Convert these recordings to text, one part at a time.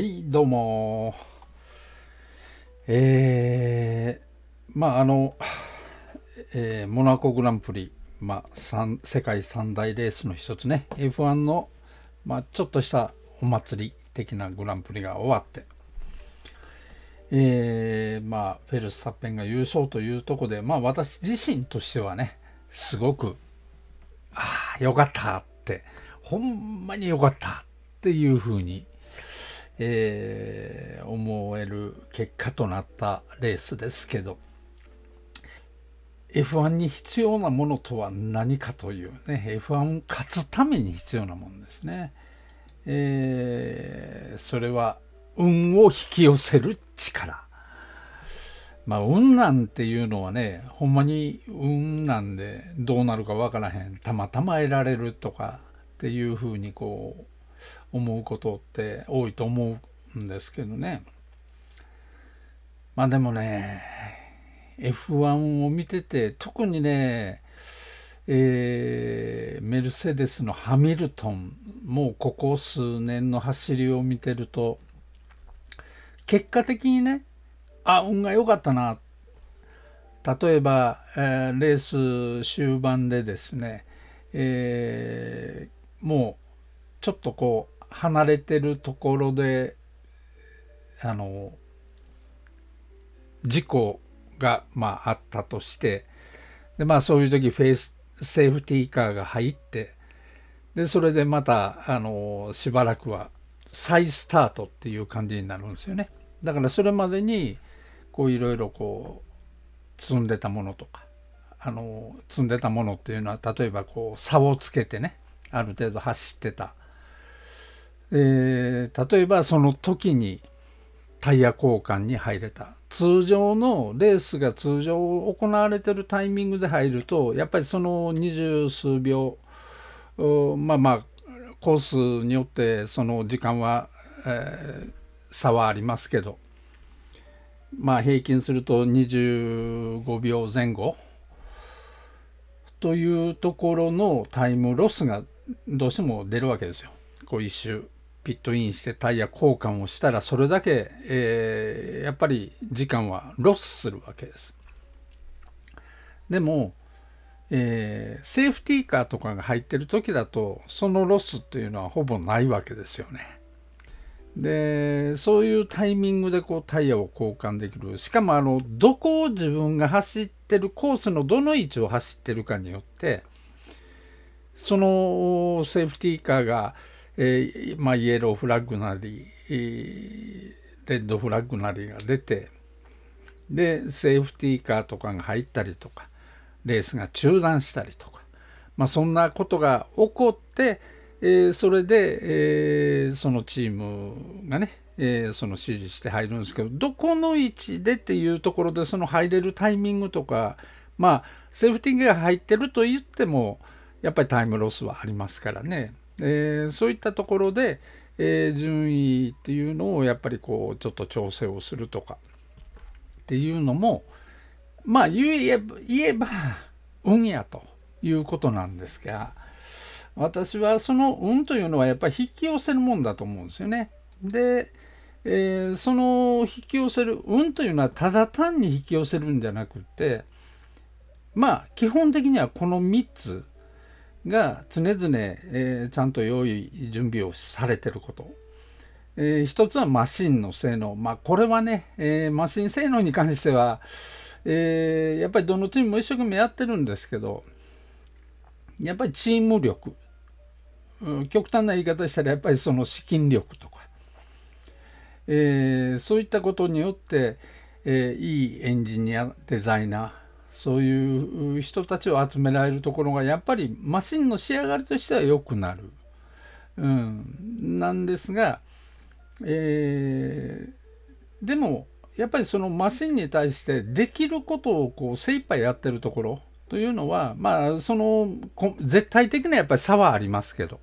はいどうもえー、まああの、えー、モナコグランプリ、まあ、世界三大レースの一つね F1 の、まあ、ちょっとしたお祭り的なグランプリが終わって、えー、まあフェルスタッペンが優勝というとこでまあ私自身としてはねすごくああよかったってほんまによかったっていうふうにえー、思える結果となったレースですけど F1 に必要なものとは何かというね F1 を勝つために必要なものですね、えー、それは運を引き寄せる力まあ運なんていうのはねほんまに運なんでどうなるかわからへんたまたま得られるとかっていうふうにこう思うことって多いと思うんですけどね。まあでもね、F1 を見てて、特にね、えー、メルセデスのハミルトンもうここ数年の走りを見てると結果的にねあ運が良かったな例えば、えー、レース終盤でですね、えー、もうちょっとこう離れてるところであの事故が、まあ、あったとしてで、まあ、そういう時フェイスセーフティーカーが入ってでそれでまたあのしばらくは再スタートっていう感じになるんですよね。だからそれまでにこういろいろこう積んでたものとかあの積んでたものっていうのは例えばこう差をつけてねある程度走ってたえー、例えばその時にタイヤ交換に入れた通常のレースが通常行われてるタイミングで入るとやっぱりその二十数秒まあまあコースによってその時間は、えー、差はありますけどまあ平均すると25秒前後というところのタイムロスがどうしても出るわけですよ。こう一周ピットインしてタイヤ交換をしたらそれだけ、えー、やっぱり時間はロスするわけです。でも、えー、セーフティーカーとかが入ってる時だとそのロスっていうのはほぼないわけですよね。でそういうタイミングでこうタイヤを交換できるしかもあのどこを自分が走ってるコースのどの位置を走ってるかによってそのセーフティーカーがえー、まあ、イエローフラッグなり、レッドフラッグなりが出てでセーフティーカーとかが入ったりとかレースが中断したりとか、まあ、そんなことが起こって、えー、それで、えー、そのチームがね、えー、その指示して入るんですけどどこの位置でっていうところでその入れるタイミングとかまあセーフティーが入ってると言ってもやっぱりタイムロスはありますからね。えー、そういったところで、えー、順位っていうのをやっぱりこうちょっと調整をするとかっていうのもまあ言えば言えば運やということなんですが私はその運というのはやっぱり引き寄せるもんだと思うんですよね。で、えー、その引き寄せる運というのはただ単に引き寄せるんじゃなくてまあ基本的にはこの3つが常々、えー、ちゃんと用意準備をされてること、えー、一つはマシンの性能、まあ、これはね、えー、マシン性能に関しては、えー、やっぱりどのチームも一生懸命やってるんですけどやっぱりチーム力、うん、極端な言い方したらやっぱりその資金力とか、えー、そういったことによって、えー、いいエンジニアデザイナーそういう人たちを集められるところがやっぱりマシンの仕上がりとしては良くなる、うん、なんですが、えー、でもやっぱりそのマシンに対してできることをこう精一杯やってるところというのはまあその絶対的なやっぱり差はありますけど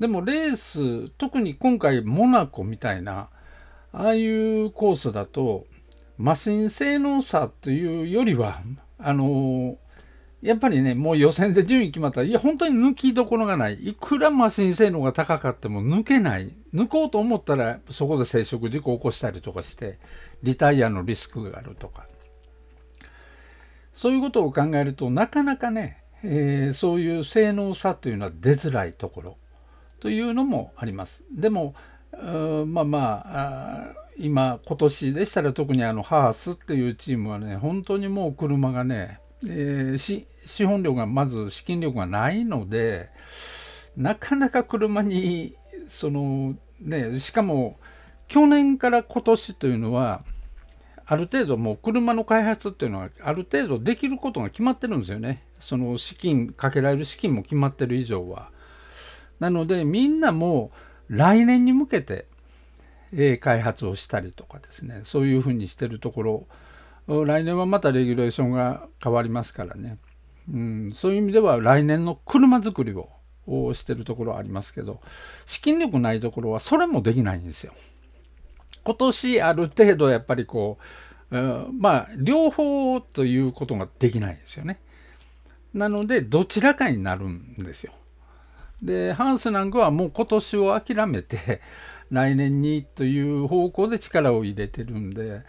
でもレース特に今回モナコみたいなああいうコースだとマシン性能差というよりはあのやっぱりねもう予選で順位決まったらいや本当に抜きどころがないいくらマシン性能が高かっても抜けない抜こうと思ったらそこで接触事故を起こしたりとかしてリタイアのリスクがあるとかそういうことを考えるとなかなかね、えー、そういう性能差というのは出づらいところというのもあります。でもまあまあ今今年でしたら特にあのハースっていうチームはね本当にもう車がね、えー、資本力がまず資金力がないのでなかなか車にそのねしかも去年から今年というのはある程度もう車の開発っていうのはある程度できることが決まってるんですよねその資金かけられる資金も決まってる以上はなのでみんなもう来年に向けてえ開発をしたりとかですねそういうふうにしてるところ来年はまたレギュレーションが変わりますからね、うん、そういう意味では来年の車作りををしてるところはありますけど資金力ないところはそれもできないんですよ。今年ある程度やっぱりこう、うん、まあ両方ということができないですよね。なのでどちらかになるんですよ。でハンスなんかはもう今年を諦めて来年にという方向で力を入れてるんで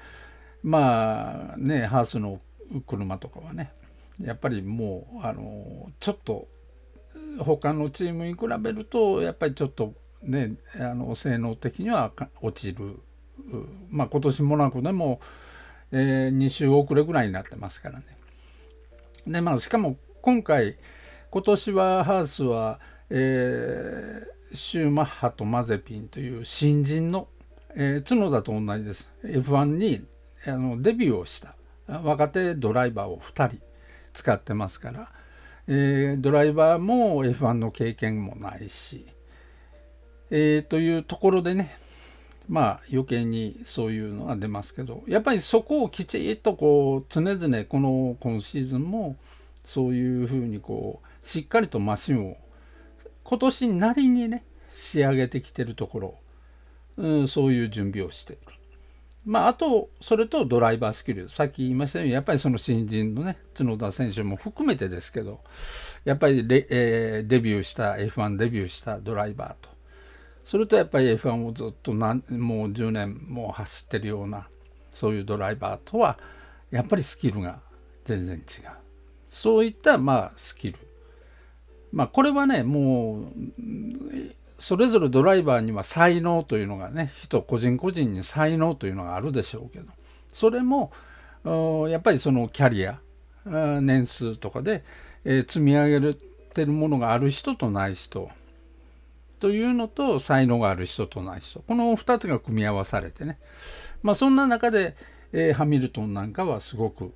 まあねハースの車とかはねやっぱりもうあのちょっと他のチームに比べるとやっぱりちょっとねあの性能的には落ちるまあ今年モナコでも、えー、2週遅れぐらいになってますからね。でまあしかも今回今年はハースは、えシューマッハとマゼピンという新人の、えー、角田と同じです F1 にあのデビューをした若手ドライバーを2人使ってますから、えー、ドライバーも F1 の経験もないし、えー、というところでねまあ余計にそういうのは出ますけどやっぱりそこをきちっとこう常々この今シーズンもそういうふうにこうしっかりとマシンを今年なりにね仕上げてきてるところ、うん、そういう準備をしている。まあ、あと、それとドライバースキル、さっき言いましたように、やっぱりその新人のね、角田選手も含めてですけど、やっぱりレ、えー、デビューした、F1 デビューしたドライバーと、それとやっぱり F1 をずっと何もう10年もう走ってるような、そういうドライバーとは、やっぱりスキルが全然違う。そういった、まあ、スキルまあ、これはねもうそれぞれドライバーには才能というのがね人個人個人に才能というのがあるでしょうけどそれもやっぱりそのキャリア年数とかで、えー、積み上げてるものがある人とない人というのと才能がある人とない人この2つが組み合わされてね、まあ、そんな中で、えー、ハミルトンなんかはすごく、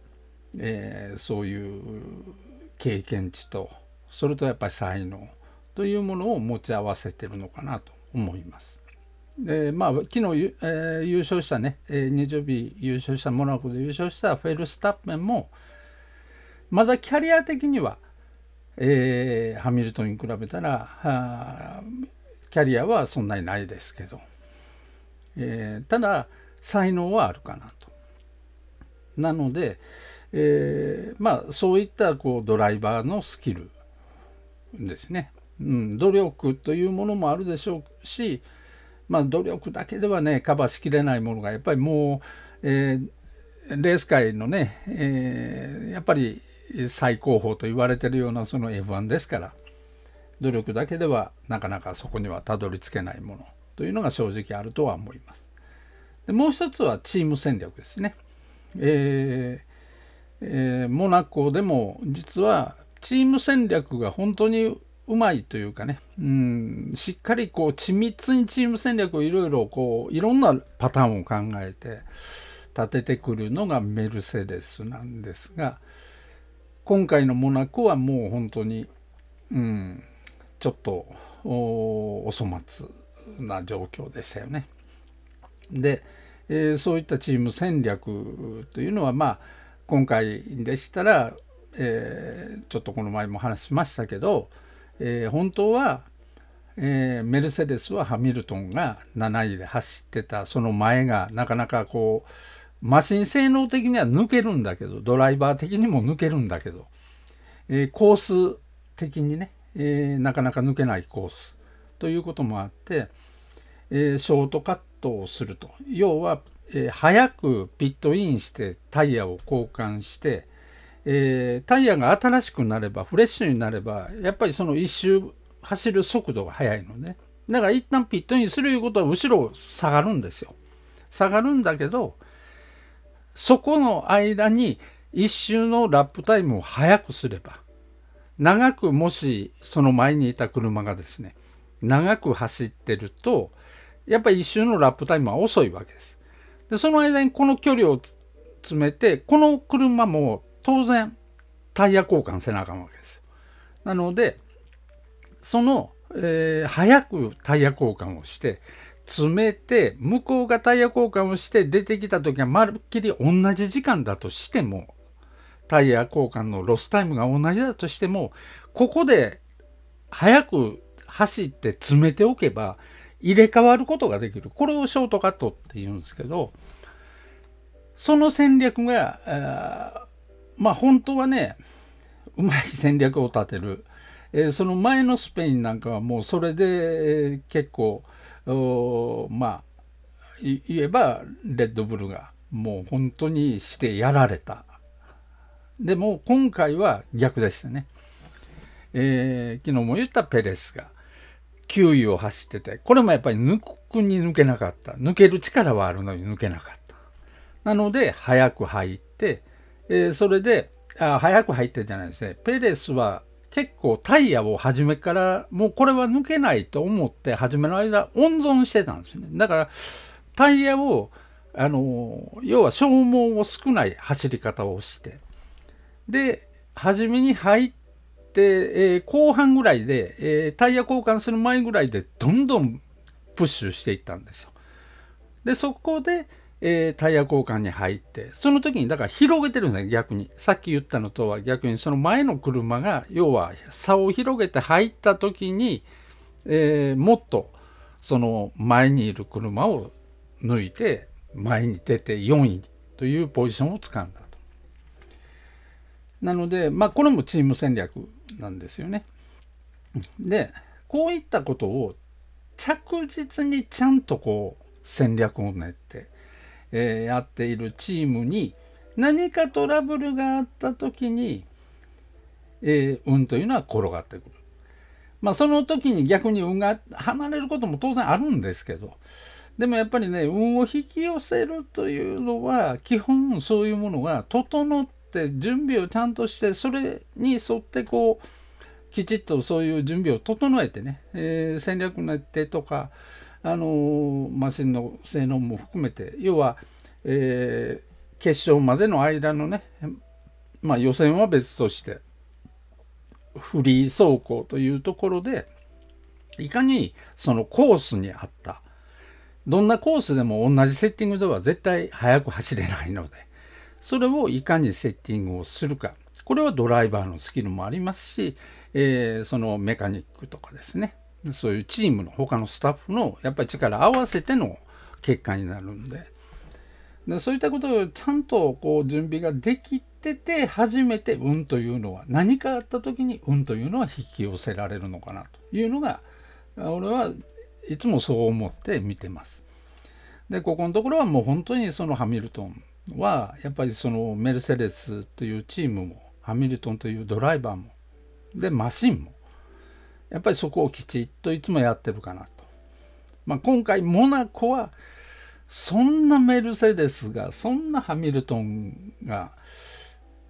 えー、そういう経験値とそれとやっぱり才能というものを持ち合わせてるのかなと思います。でまあ昨日、えー、優勝したね、えー、日曜日優勝したモナコで優勝したフェルスタッペンもまだキャリア的には、えー、ハミルトンに比べたらキャリアはそんなにないですけど、えー、ただ才能はあるかなと。なので、えー、まあそういったこうドライバーのスキルですね、うん、努力というものもあるでしょうし、まあ、努力だけではねカバーしきれないものがやっぱりもう、えー、レース界のね、えー、やっぱり最高峰と言われてるようなその F1 ですから努力だけではなかなかそこにはたどり着けないものというのが正直あるとは思います。でもう一つはチーム戦略ですね。えーえー、モナコでも実はチーム戦略が本当にうまいというかね、うん、しっかりこう緻密にチーム戦略をいろいろこういろんなパターンを考えて立ててくるのがメルセデスなんですが今回のモナコはもう本当に、うん、ちょっとおお粗末な状況でしたよね。で、えー、そういったチーム戦略というのはまあ今回でしたらえー、ちょっとこの前も話しましたけど、えー、本当は、えー、メルセデスはハミルトンが7位で走ってたその前がなかなかこうマシン性能的には抜けるんだけどドライバー的にも抜けるんだけど、えー、コース的にね、えー、なかなか抜けないコースということもあって、えー、ショートカットをすると要は、え早くピットインしてタイヤを交換して、えー、タイヤが新しくなればフレッシュになればやっぱりその1周走る速度が速いのねだから一旦ピットインするいうことは後ろ下がるんですよ下がるんだけどそこの間に1周のラップタイムを速くすれば長くもしその前にいた車がですね長く走ってるとやっぱり1周のラップタイムは遅いわけですでその間にこの距離を詰めてこの車も当然タイヤ交換せなあかんわけですよ。なのでその、えー、早くタイヤ交換をして詰めて向こうがタイヤ交換をして出てきた時はまるっきり同じ時間だとしてもタイヤ交換のロスタイムが同じだとしてもここで早く走って詰めておけば入れ替わることができるこれをショートカットって言うんですけどその戦略がまあ本当はねうまい戦略を立てる、えー、その前のスペインなんかはもうそれで、えー、結構まあ言えばレッドブルがもう本当にしてやられたでも今回は逆でしたね、えー、昨日も言ったペレスが9位を走っててこれもやっぱり抜くに抜けなかった抜ける力はあるのに抜けなかったなので早く入ってえー、それであ早く入ってるじゃないですねペレスは結構タイヤを初めからもうこれは抜けないと思って初めの間温存してたんですよねだからタイヤをあの要は消耗を少ない走り方をしてで初めに入って、えー、後半ぐらいで、えー、タイヤ交換する前ぐらいでどんどんプッシュしていったんですよでそこでえー、タイヤ交換に入ってその時にだから広げてるんですね逆にさっき言ったのとは逆にその前の車が要は差を広げて入った時に、えー、もっとその前にいる車を抜いて前に出て4位というポジションをつかんだと。なのでまあこれもチーム戦略なんですよね。でこういったことを着実にちゃんとこう戦略を練ってえー、やっているチームに何かトラブルがあった時に、えー、運というのは転がってくる。まあその時に逆に運が離れることも当然あるんですけどでもやっぱりね運を引き寄せるというのは基本そういうものが整って準備をちゃんとしてそれに沿ってこうきちっとそういう準備を整えてね、えー、戦略のなっとかあのマシンの性能も含めて要は、えー、決勝までの間のね、まあ、予選は別としてフリー走行というところでいかにそのコースに合ったどんなコースでも同じセッティングでは絶対速く走れないのでそれをいかにセッティングをするかこれはドライバーのスキルもありますし、えー、そのメカニックとかですねそういうチームの他のスタッフのやっぱり力合わせての結果になるんででそういったことをちゃんとこう準備ができてて初めて運というのは何かあった時に運というのは引き寄せられるのかなというのが俺はいつもそう思って見てます。でここのところはもう本当にそのハミルトンはやっぱりそのメルセデスというチームもハミルトンというドライバーもでマシンもやっぱりそこをきちっといつもやってるかなと。まあ、今回モナコはそんなメルセデスがそんなハミルトンが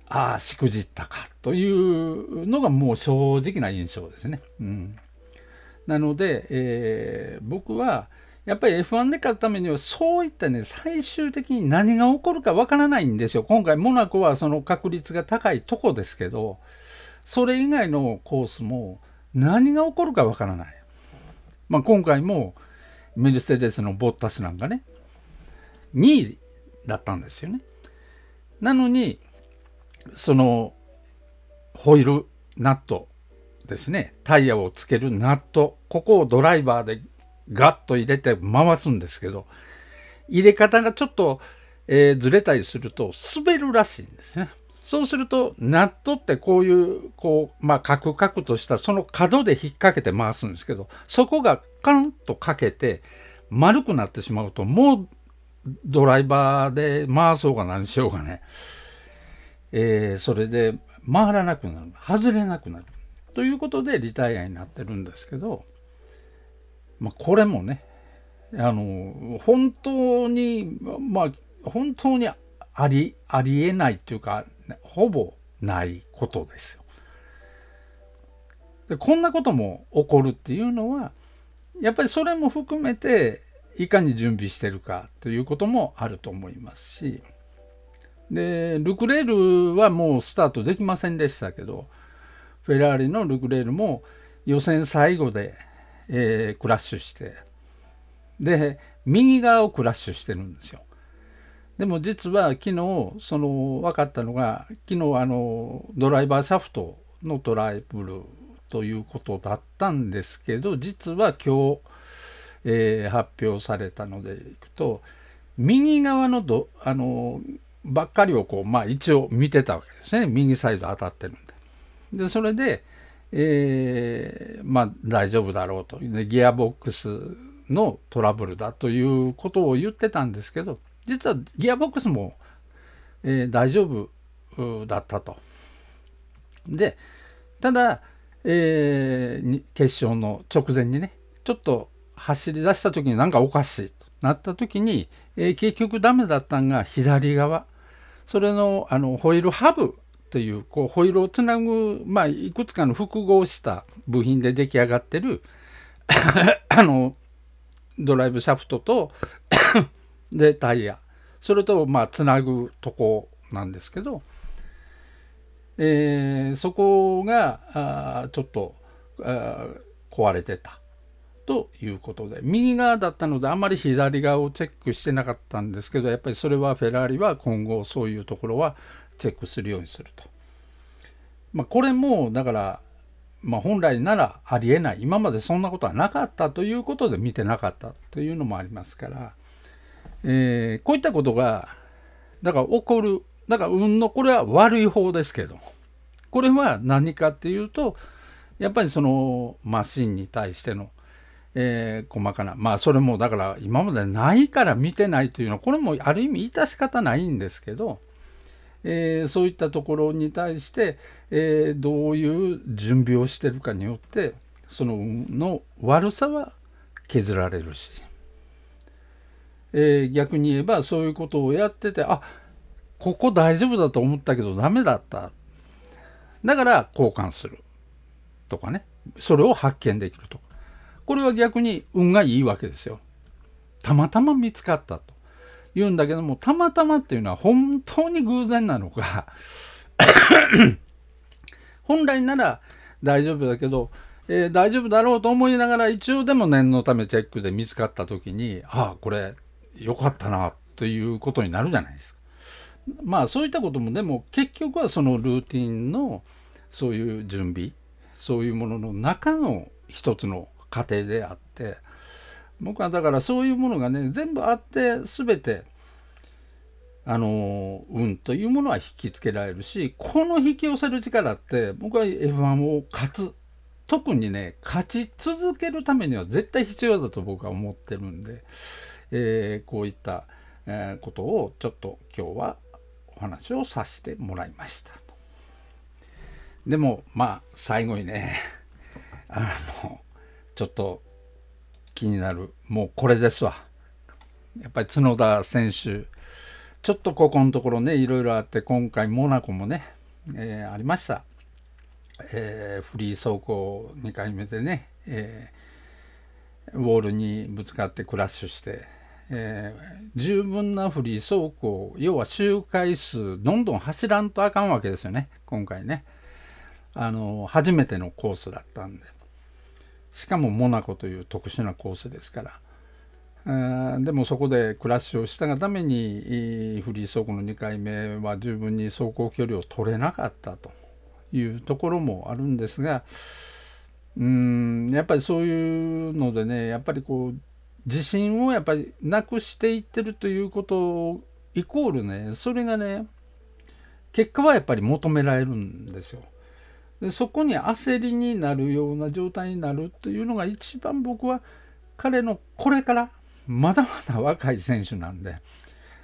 ああしくじったかというのがもう正直な印象ですね。うん、なので、えー、僕はやっぱり F1 で勝つためにはそういったね最終的に何が起こるかわからないんですよ。今回モナコはその確率が高いとこですけどそれ以外のコースも何が起こるかわからない。まあ、今回もメルセデスのボッタスなんかね2位だったんですよね。なのにそのホイールナットですねタイヤをつけるナットここをドライバーでガッと入れて回すんですけど入れ方がちょっと、えー、ずれたりすると滑るらしいんですね。そうすると、ナットってこういう、こう、まあ、カクカクとした、その角で引っ掛けて回すんですけど、そこがカンとかけて、丸くなってしまうと、もうドライバーで回そうが何しようがね、えー、それで回らなくなる、外れなくなる。ということで、リタイアになってるんですけど、まあ、これもね、あの、本当に、まあ、本当にあり、ありえないっていうか、ほぼないことですよ。でこんなことも起こるっていうのはやっぱりそれも含めていかに準備してるかということもあると思いますしでルクレールはもうスタートできませんでしたけどフェラーリのルクレールも予選最後で、えー、クラッシュしてで右側をクラッシュしてるんですよ。でも実は昨日その分かったのが昨日あのドライバーシャフトのトライブルということだったんですけど実は今日、えー、発表されたのでいくと右側のどあのばっかりをこうまあ一応見てたわけですね右サイド当たってるんで。でそれで、えー、まあ大丈夫だろうとでギアボックスのトラブルだということを言ってたんですけど実はギアボックスも、えー、大丈夫だったと。でただ、えー、決勝の直前にねちょっと走り出した時になんかおかしいとなった時に、えー、結局ダメだったんが左側それのあのホイールハブというこうホイールをつなぐ、まあ、いくつかの複合した部品で出来上がってるあのドライブシャフトとでタイヤそれとまあつなぐとこなんですけど、えー、そこがあちょっとあ壊れてたということで右側だったのであんまり左側をチェックしてなかったんですけどやっぱりそれはフェラーリは今後そういうところはチェックするようにすると。まあ、これもだからまあ、本来ならありえない今までそんなことはなかったということで見てなかったというのもありますからえー、こういったことがだから起こるだから運のこれは悪い方ですけどこれは何かっていうとやっぱりそのマシンに対しての、えー、細かなまあそれもだから今までないから見てないというのはこれもある意味致し方ないんですけど、えー、そういったところに対して、えー、どういう準備をしてるかによってその運の悪さは削られるし。えー、逆に言えばそういうことをやっててあここ大丈夫だと思ったけどダメだっただから交換するとかねそれを発見できるとこれは逆に運がいいわけですよたまたま見つかったと言うんだけどもたまたまっていうのは本当に偶然なのか 本来なら大丈夫だけど、えー、大丈夫だろうと思いながら一応でも念のためチェックで見つかった時にああこれ良かったなということになるじゃないですか。まあそういったこともでも結局はそのルーティンのそういう準備そういうものの中の一つの過程であって僕はだからそういうものがね全部あって全てあの運というものは引きつけられるしこの引き寄せる力って僕は F1 を勝つ特にね勝ち続けるためには絶対必要だと僕は思ってるんで。えー、こういったことをちょっと今日はお話をさせてもらいましたでもまあ最後にね あのちょっと気になるもうこれですわやっぱり角田選手ちょっとここのところねいろいろあって今回モナコもね、えー、ありました、えー、フリー走行2回目でね、えー、ウォールにぶつかってクラッシュしてえー、十分なフリー走行要は周回数どんどん走らんとあかんわけですよね今回ねあの初めてのコースだったんでしかもモナコという特殊なコースですからうんでもそこでクラッシュをしたがためにフリー走行の2回目は十分に走行距離を取れなかったというところもあるんですがうんやっぱりそういうのでねやっぱりこう自信をやっぱりなくしていってるということイコールねそれがね結果はやっぱり求められるんですよ。でそこに焦りになるような状態になるというのが一番僕は彼のこれからまだまだ若い選手なんで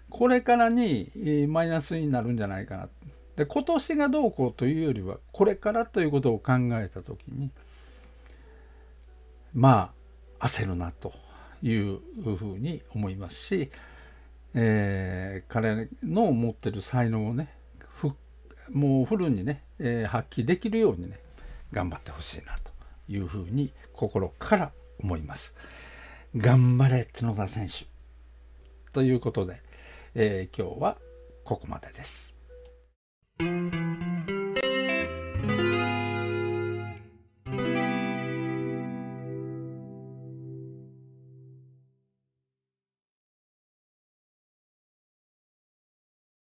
これからにマイナスになるんじゃないかなで今年がどうこうというよりはこれからということを考えた時にまあ焦るなと。いうふうに思いますし、えー、彼の持ってる才能をねもうフルにね、えー、発揮できるようにね頑張ってほしいなというふうに心から思います。頑張れ角田選手ということで、えー、今日はここまでです。